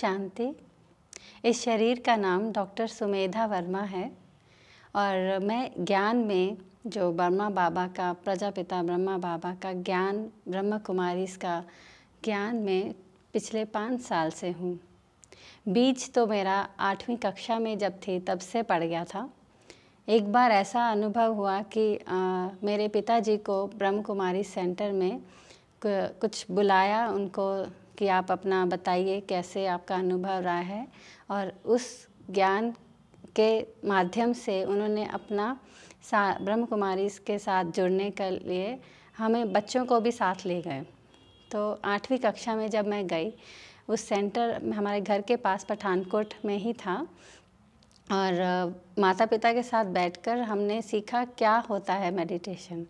शांति इस शरीर का नाम डॉक्टर सुमेधा वर्मा है और मैं ज्ञान में जो ब्रह्मा बाबा का प्रजापिता ब्रह्मा बाबा का ज्ञान ब्रह्म कुमारी का ज्ञान में पिछले पाँच साल से हूँ बीज तो मेरा आठवीं कक्षा में जब थी तब से पड़ गया था एक बार ऐसा अनुभव हुआ कि आ, मेरे पिताजी को ब्रह्म कुमारी सेंटर में कुछ बुलाया उनको कि आप अपना बताइए कैसे आपका अनुभव रहा है और उस ज्ञान के माध्यम से उन्होंने अपना सा ब्रह्म कुमारी के साथ जुड़ने के लिए हमें बच्चों को भी साथ ले गए तो आठवीं कक्षा में जब मैं गई उस सेंटर हमारे घर के पास पठानकोट में ही था और माता पिता के साथ बैठकर हमने सीखा क्या होता है मेडिटेशन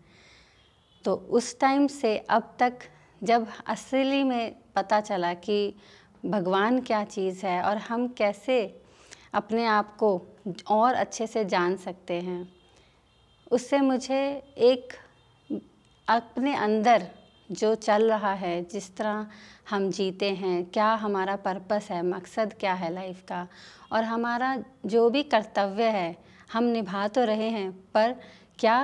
तो उस टाइम से अब तक जब असली में पता चला कि भगवान क्या चीज़ है और हम कैसे अपने आप को और अच्छे से जान सकते हैं उससे मुझे एक अपने अंदर जो चल रहा है जिस तरह हम जीते हैं क्या हमारा पर्पस है मकसद क्या है लाइफ का और हमारा जो भी कर्तव्य है हम निभा तो रहे हैं पर क्या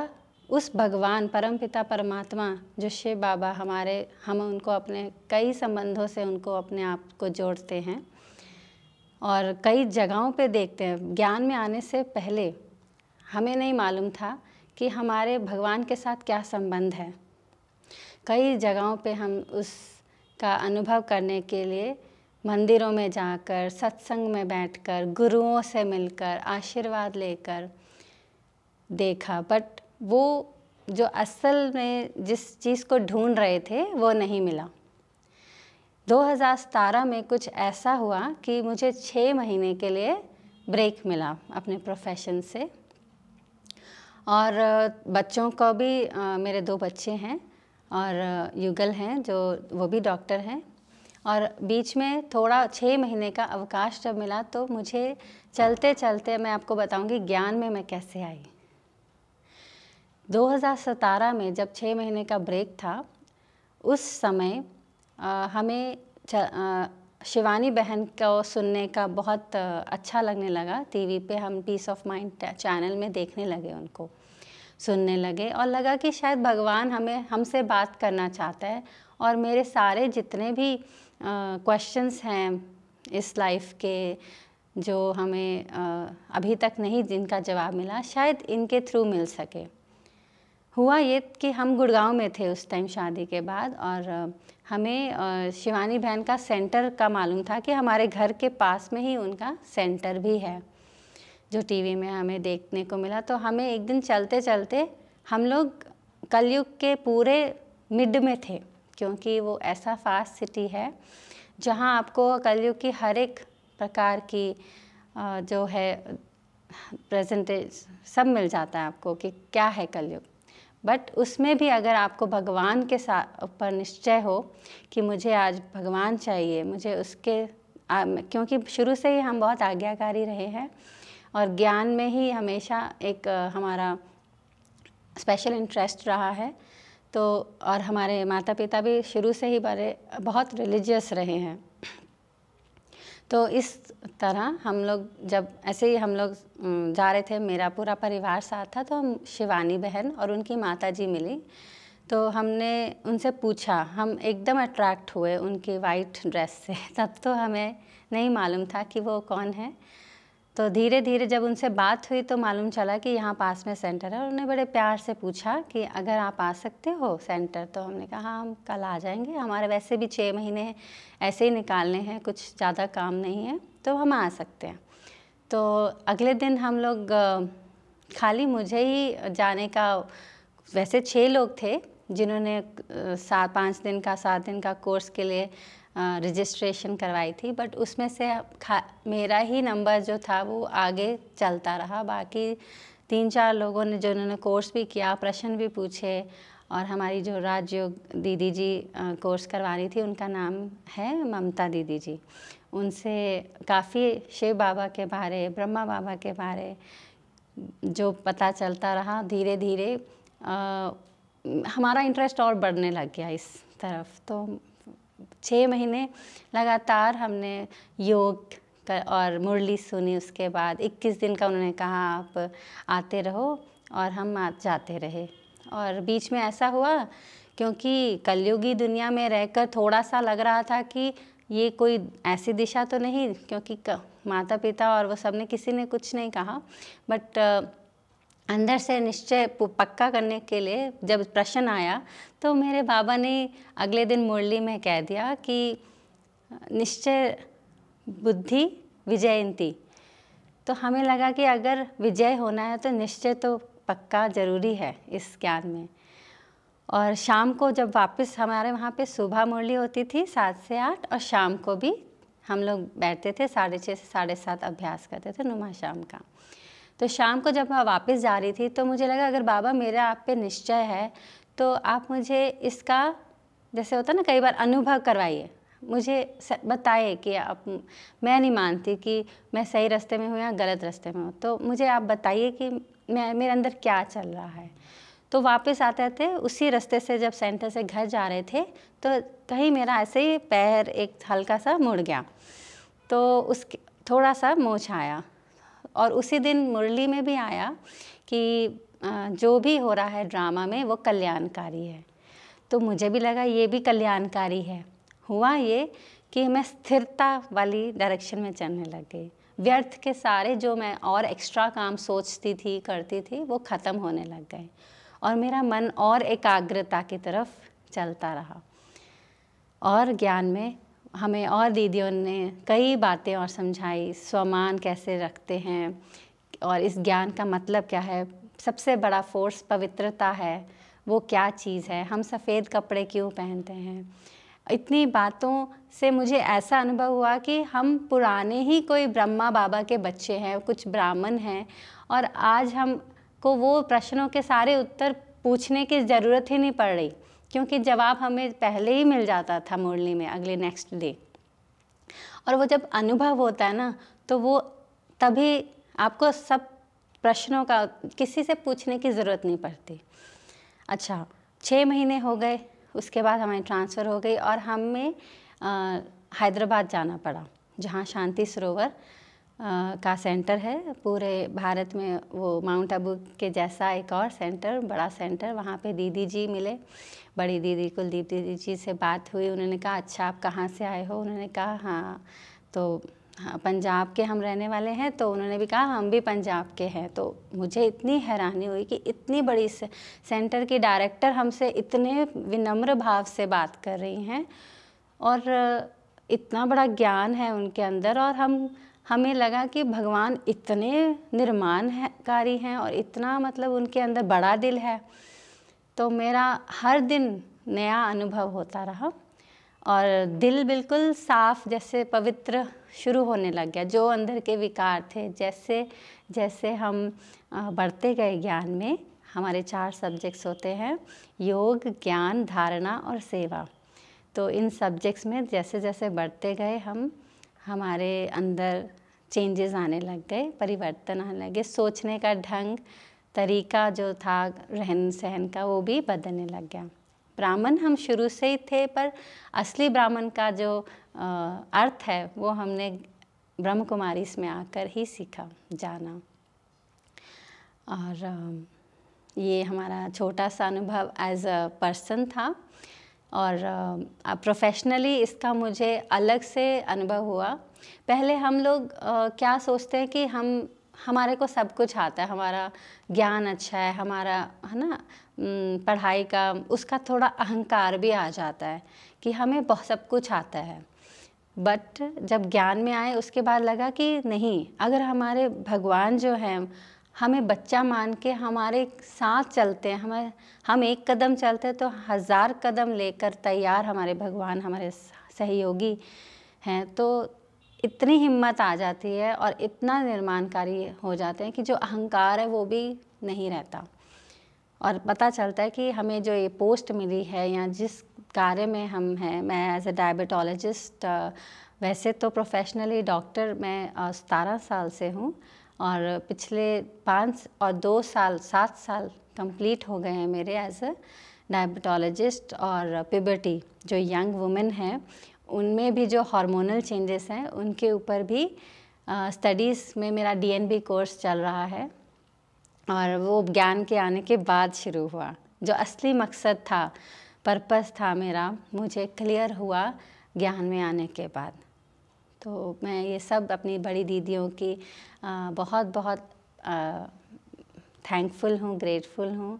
उस भगवान परमपिता परमात्मा जो शिव बाबा हमारे हम उनको अपने कई संबंधों से उनको अपने आप को जोड़ते हैं और कई जगहों पे देखते हैं ज्ञान में आने से पहले हमें नहीं मालूम था कि हमारे भगवान के साथ क्या संबंध है कई जगहों पे हम उसका अनुभव करने के लिए मंदिरों में जाकर सत्संग में बैठकर गुरुओं से मिलकर आशीर्वाद लेकर देखा बट वो जो असल में जिस चीज़ को ढूंढ रहे थे वो नहीं मिला 2017 में कुछ ऐसा हुआ कि मुझे छः महीने के लिए ब्रेक मिला अपने प्रोफेशन से और बच्चों को भी मेरे दो बच्चे हैं और युगल हैं जो वो भी डॉक्टर हैं और बीच में थोड़ा छः महीने का अवकाश जब मिला तो मुझे चलते चलते मैं आपको बताऊंगी ज्ञान में मैं कैसे आई 2017 में जब छः महीने का ब्रेक था उस समय आ, हमें आ, शिवानी बहन को सुनने का बहुत अच्छा लगने लगा टीवी पे हम पीस ऑफ माइंड चैनल में देखने लगे उनको सुनने लगे और लगा कि शायद भगवान हमें हमसे बात करना चाहता है और मेरे सारे जितने भी क्वेश्चंस हैं इस लाइफ के जो हमें आ, अभी तक नहीं जिनका जवाब मिला शायद इनके थ्रू मिल सके हुआ ये कि हम गुड़गांव में थे उस टाइम शादी के बाद और हमें शिवानी बहन का सेंटर का मालूम था कि हमारे घर के पास में ही उनका सेंटर भी है जो टीवी में हमें देखने को मिला तो हमें एक दिन चलते चलते हम लोग कलयुग के पूरे मिड में थे क्योंकि वो ऐसा फास्ट सिटी है जहाँ आपको कलयुग की हर एक प्रकार की जो है प्रेजेंटेज सब मिल जाता है आपको कि क्या है कलयुग बट उसमें भी अगर आपको भगवान के साथ ऊपर निश्चय हो कि मुझे आज भगवान चाहिए मुझे उसके क्योंकि शुरू से ही हम बहुत आज्ञाकारी रहे हैं और ज्ञान में ही हमेशा एक हमारा स्पेशल इंटरेस्ट रहा है तो और हमारे माता पिता भी शुरू से ही बड़े बहुत रिलीजियस रहे हैं तो इस तरह हम लोग जब ऐसे ही हम लोग जा रहे थे मेरा पूरा परिवार साथ था तो हम शिवानी बहन और उनकी माता जी मिली तो हमने उनसे पूछा हम एकदम अट्रैक्ट हुए उनकी वाइट ड्रेस से तब तो हमें नहीं मालूम था कि वो कौन है तो धीरे धीरे जब उनसे बात हुई तो मालूम चला कि यहाँ पास में सेंटर है और उन्हें बड़े प्यार से पूछा कि अगर आप आ सकते हो सेंटर तो हमने कहा हाँ हम कल आ जाएंगे हमारे वैसे भी छः महीने ऐसे ही निकालने हैं कुछ ज़्यादा काम नहीं है तो हम आ सकते हैं तो अगले दिन हम लोग खाली मुझे ही जाने का वैसे छः लोग थे जिन्होंने सात पाँच दिन का सात दिन का कोर्स के लिए रजिस्ट्रेशन करवाई थी बट उसमें से मेरा ही नंबर जो था वो आगे चलता रहा बाकी तीन चार लोगों ने जो उन्होंने कोर्स भी किया प्रश्न भी पूछे और हमारी जो राजयोग दीदी जी कोर्स करवा रही थी उनका नाम है ममता दीदी जी उनसे काफ़ी शिव बाबा के बारे ब्रह्मा बाबा के बारे जो पता चलता रहा धीरे धीरे हमारा इंटरेस्ट और बढ़ने लग गया इस तरफ तो छः महीने लगातार हमने योग कर और मुरली सुनी उसके बाद 21 दिन का उन्होंने कहा आप आते रहो और हम जाते रहे और बीच में ऐसा हुआ क्योंकि कलयुगी दुनिया में रहकर थोड़ा सा लग रहा था कि ये कोई ऐसी दिशा तो नहीं क्योंकि माता पिता और वो सब ने किसी ने कुछ नहीं कहा बट अंदर से निश्चय पक्का करने के लिए जब प्रश्न आया तो मेरे बाबा ने अगले दिन मुरली में कह दिया कि निश्चय बुद्धि विजयंती तो हमें लगा कि अगर विजय होना है तो निश्चय तो पक्का ज़रूरी है इस ज्ञान में और शाम को जब वापस हमारे वहाँ पे सुबह मुरली होती थी सात से आठ और शाम को भी हम लोग बैठते थे साढ़े छः से साढ़े सात अभ्यास करते थे नुमा शाम का तो शाम को जब मैं वापस जा रही थी तो मुझे लगा अगर बाबा मेरा आप पे निश्चय है तो आप मुझे इसका जैसे होता है ना कई बार अनुभव करवाइए मुझे बताए कि आप मैं नहीं मानती कि मैं सही रास्ते में हूँ या गलत रास्ते में हूँ तो मुझे आप बताइए कि मैं मेरे अंदर क्या चल रहा है तो वापस आते आते उसी रास्ते से जब सेंटर से घर जा रहे थे तो कहीं मेरा ऐसे ही पैर एक हल्का सा मुड़ गया तो उसके थोड़ा सा मोछ आया और उसी दिन मुरली में भी आया कि जो भी हो रहा है ड्रामा में वो कल्याणकारी है तो मुझे भी लगा ये भी कल्याणकारी है हुआ ये कि मैं स्थिरता वाली डायरेक्शन में चलने लग गई व्यर्थ के सारे जो मैं और एक्स्ट्रा काम सोचती थी करती थी वो ख़त्म होने लग गए और मेरा मन और एकाग्रता की तरफ चलता रहा और ज्ञान में हमें और दीदियों ने कई बातें और समझाई स्वमान कैसे रखते हैं और इस ज्ञान का मतलब क्या है सबसे बड़ा फोर्स पवित्रता है वो क्या चीज़ है हम सफ़ेद कपड़े क्यों पहनते हैं इतनी बातों से मुझे ऐसा अनुभव हुआ कि हम पुराने ही कोई ब्रह्मा बाबा के बच्चे हैं कुछ ब्राह्मण हैं और आज हम को वो प्रश्नों के सारे उत्तर पूछने की ज़रूरत ही नहीं पड़ रही क्योंकि जवाब हमें पहले ही मिल जाता था मुरली में अगले नेक्स्ट डे और वो जब अनुभव होता है ना तो वो तभी आपको सब प्रश्नों का किसी से पूछने की ज़रूरत नहीं पड़ती अच्छा छः महीने हो गए उसके बाद हमारी ट्रांसफ़र हो गई और हमें हैदराबाद जाना पड़ा जहाँ शांति सरोवर का सेंटर है पूरे भारत में वो माउंट आबू के जैसा एक और सेंटर बड़ा सेंटर वहाँ पे दीदी जी मिले बड़ी दीदी कुलदीप दीदी जी से बात हुई उन्होंने कहा अच्छा आप कहाँ से आए हो उन्होंने कहा हाँ तो हाँ पंजाब के हम रहने वाले हैं तो उन्होंने भी कहा हम भी पंजाब के हैं तो मुझे इतनी हैरानी हुई कि इतनी बड़ी से, सेंटर की डायरेक्टर हमसे इतने विनम्र भाव से बात कर रही हैं और इतना बड़ा ज्ञान है उनके अंदर और हम हमें लगा कि भगवान इतने निर्माणकारी हैं और इतना मतलब उनके अंदर बड़ा दिल है तो मेरा हर दिन नया अनुभव होता रहा और दिल बिल्कुल साफ जैसे पवित्र शुरू होने लग गया जो अंदर के विकार थे जैसे जैसे हम बढ़ते गए ज्ञान में हमारे चार सब्जेक्ट्स होते हैं योग ज्ञान धारणा और सेवा तो इन सब्जेक्ट्स में जैसे जैसे बढ़ते गए हम हमारे अंदर चेंजेस आने लग गए परिवर्तन आने लगे सोचने का ढंग तरीका जो था रहन सहन का वो भी बदलने लग गया ब्राह्मण हम शुरू से ही थे पर असली ब्राह्मण का जो अर्थ है वो हमने ब्रह्म कुमारी में आकर ही सीखा जाना और ये हमारा छोटा सा अनुभव एज अ पर्सन था और प्रोफेशनली इसका मुझे अलग से अनुभव हुआ पहले हम लोग क्या सोचते हैं कि हम हमारे को सब कुछ आता है हमारा ज्ञान अच्छा है हमारा है ना पढ़ाई का उसका थोड़ा अहंकार भी आ जाता है कि हमें बहुत सब कुछ आता है बट जब ज्ञान में आए उसके बाद लगा कि नहीं अगर हमारे भगवान जो हैं हमें बच्चा मान के हमारे साथ चलते हैं हमें हम एक कदम चलते हैं तो हज़ार कदम लेकर तैयार हमारे भगवान हमारे सहयोगी हैं तो इतनी हिम्मत आ जाती है और इतना निर्माणकारी हो जाते हैं कि जो अहंकार है वो भी नहीं रहता और पता चलता है कि हमें जो ये पोस्ट मिली है या जिस कार्य में हम हैं मैं एज ए डायबिटोलॉजिस्ट वैसे तो प्रोफेशनली डॉक्टर मैं सतारह साल से हूँ और पिछले पाँच और दो साल सात साल कंप्लीट हो गए हैं मेरे एज अ डायबिटोलॉजिस्ट और पिबर्टी जो यंग वुमेन हैं उनमें भी जो हार्मोनल चेंजेस हैं उनके ऊपर भी स्टडीज़ में मेरा डीएनबी कोर्स चल रहा है और वो ज्ञान के आने के बाद शुरू हुआ जो असली मकसद था पर्पस था मेरा मुझे क्लियर हुआ ज्ञान में आने के बाद तो मैं ये सब अपनी बड़ी दीदियों की बहुत बहुत थैंकफुल हूँ ग्रेटफुल हूँ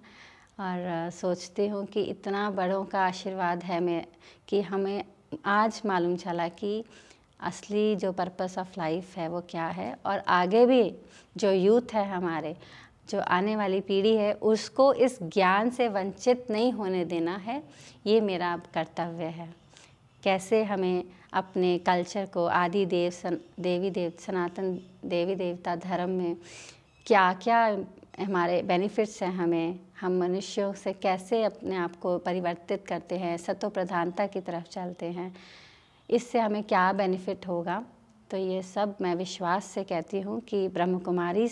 और सोचती हूँ कि इतना बड़ों का आशीर्वाद है मैं कि हमें आज मालूम चला कि असली जो पर्पस ऑफ लाइफ है वो क्या है और आगे भी जो यूथ है हमारे जो आने वाली पीढ़ी है उसको इस ज्ञान से वंचित नहीं होने देना है ये मेरा कर्तव्य है कैसे हमें अपने कल्चर को आदि देव सन देवी देव सनातन देवी देवता धर्म में क्या क्या हमारे बेनिफिट्स हैं हमें हम मनुष्यों से कैसे अपने आप को परिवर्तित करते हैं सतो प्रधानता की तरफ चलते हैं इससे हमें क्या बेनिफिट होगा तो ये सब मैं विश्वास से कहती हूँ कि ब्रह्म कुमारी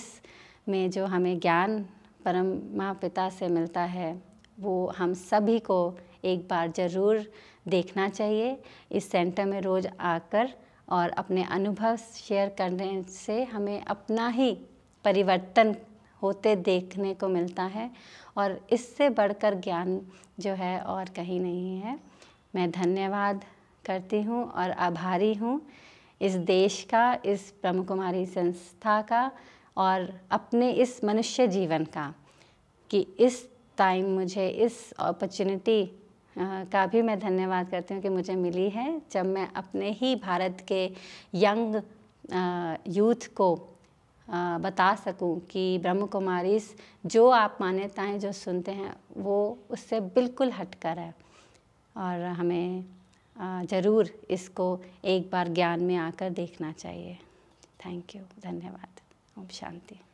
में जो हमें ज्ञान परमा पिता से मिलता है वो हम सभी को एक बार ज़रूर देखना चाहिए इस सेंटर में रोज़ आकर और अपने अनुभव शेयर करने से हमें अपना ही परिवर्तन होते देखने को मिलता है और इससे बढ़कर ज्ञान जो है और कहीं नहीं है मैं धन्यवाद करती हूँ और आभारी हूँ इस देश का इस ब्रह्म कुमारी संस्था का और अपने इस मनुष्य जीवन का कि इस टाइम मुझे इस अपॉर्चुनिटी का भी मैं धन्यवाद करती हूँ कि मुझे मिली है जब मैं अपने ही भारत के यंग यूथ को बता सकूं कि ब्रह्म कुमारी जो आप मान्यताएं जो सुनते हैं वो उससे बिल्कुल हटकर है और हमें ज़रूर इसको एक बार ज्ञान में आकर देखना चाहिए थैंक यू धन्यवाद ओम शांति